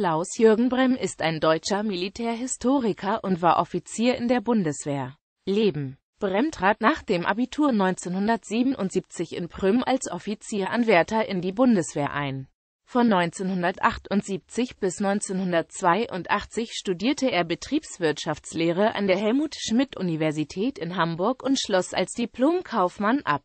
Klaus-Jürgen Brem ist ein deutscher Militärhistoriker und war Offizier in der Bundeswehr. Leben Brem trat nach dem Abitur 1977 in Prüm als Offizieranwärter in die Bundeswehr ein. Von 1978 bis 1982 studierte er Betriebswirtschaftslehre an der Helmut-Schmidt-Universität in Hamburg und schloss als Diplomkaufmann ab.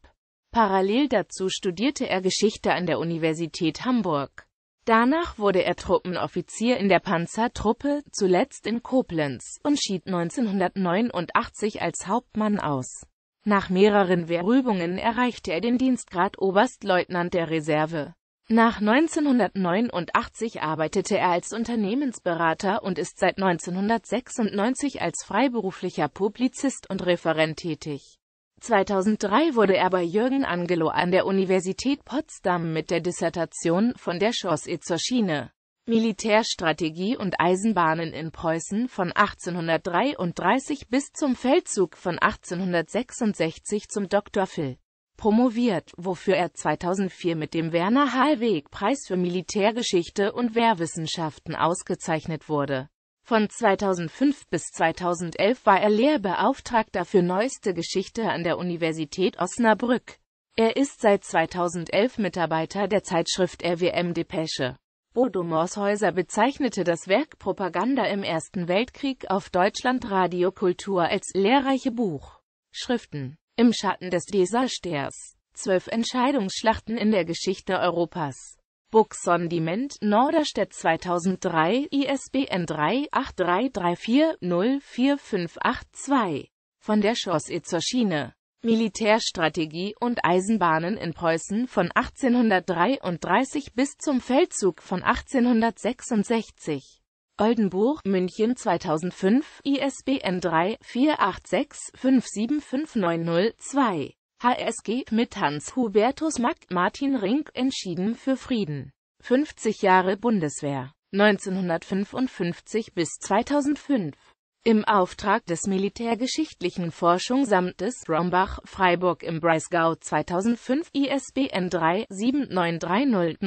Parallel dazu studierte er Geschichte an der Universität Hamburg. Danach wurde er Truppenoffizier in der Panzertruppe, zuletzt in Koblenz, und schied 1989 als Hauptmann aus. Nach mehreren Wehrübungen erreichte er den Dienstgrad Oberstleutnant der Reserve. Nach 1989 arbeitete er als Unternehmensberater und ist seit 1996 als freiberuflicher Publizist und Referent tätig. 2003 wurde er bei Jürgen Angelo an der Universität Potsdam mit der Dissertation von der Chaussee zur Schiene. Militärstrategie und Eisenbahnen in Preußen von 1833 bis zum Feldzug von 1866 zum Dr. Phil promoviert, wofür er 2004 mit dem Werner Hallweg Preis für Militärgeschichte und Wehrwissenschaften ausgezeichnet wurde. Von 2005 bis 2011 war er Lehrbeauftragter für neueste Geschichte an der Universität Osnabrück. Er ist seit 2011 Mitarbeiter der Zeitschrift RWM Depesche. Bodo Morshäuser bezeichnete das Werk Propaganda im Ersten Weltkrieg auf Deutschland Radiokultur als lehrreiche Buch. Schriften im Schatten des Desasters. Zwölf Entscheidungsschlachten in der Geschichte Europas. Buchsondiment Norderstedt 2003 ISBN 3-8334-04582 Von der Chaussee zur Schiene Militärstrategie und Eisenbahnen in Preußen von 1833 bis zum Feldzug von 1866 Oldenburg, München 2005, ISBN 3-486-57590-2. HSG mit Hans Hubertus Mack, Martin Rink entschieden für Frieden. 50 Jahre Bundeswehr 1955 bis 2005 im Auftrag des Militärgeschichtlichen Forschungsamtes Rombach, Freiburg im Breisgau 2005 ISBN 3 7930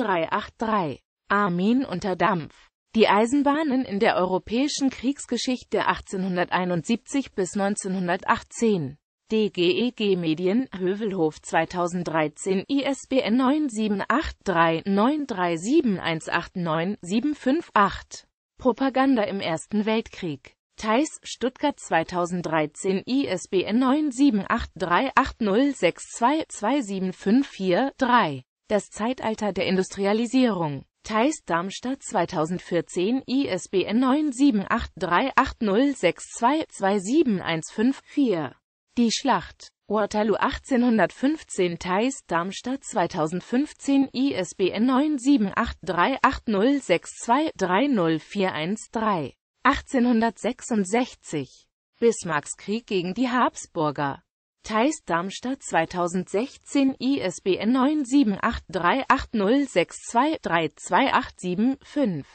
94383 Armin unter Dampf. Die Eisenbahnen in der europäischen Kriegsgeschichte 1871 bis 1918 DGEG e Medien, Hövelhof 2013, ISBN 9783937189758. Propaganda im Ersten Weltkrieg. Theis, Stuttgart 2013, ISBN 9783806227543. Das Zeitalter der Industrialisierung. Theis Darmstadt 2014, ISBN 9783806227154. Die Schlacht Waterloo 1815 Theis Darmstadt 2015 ISBN 9783806230413 1866 Bismarckskrieg gegen die Habsburger Theis Darmstadt 2016 ISBN 9783806232875